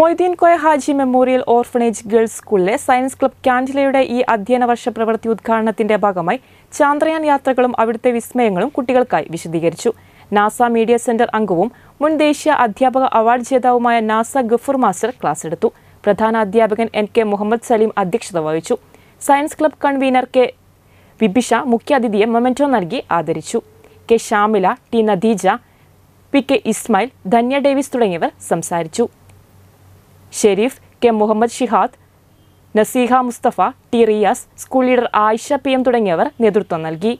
Moideen Koya Haji memorial orphanage girls സ്കൂളിലെ science club കാൻഡിലയുടെ ഈ അധ്യയന വർഷ പ്രവൃത്തി ഉദ്ഘാടനത്തിന്റെ ഭാഗമായി ചാന്ദ്രയാൻ യാത്രകളും അവിടുത്തെ വിസ്മയങ്ങളും കുട്ടികൾക്കായി വിശദീകരിച്ചു നാസ മീഡിയ സെന്റർ അംഗവും മുൻ ദേശീയ അധ്യാപക അവാർഡ് ജേതാവുമായ നാസ ഗഫൂർ മാസ്റ്റർ ക്ലാസ് എടുത്തു പ്രധാന അധ്യാപകൻ എൻ കെ മുഹമ്മദ് സലീം അധ്യക്ഷത വഹിച്ചു science club convener K Vibisha മുഖ്യാതിഥിയെ മൊമെന്റോ നൽകി ആദരിച്ചു K Shamila T Nadeeja P K Ismail Dhanya Davis തുടങ്ങിയവർ സംസാരിച്ചു Shareef K Muhammad Shihad Naseeha Mustafa T Riyas school leader Ayisha P M തുടങ്ങിയവർ നേതൃത്വം നൽകി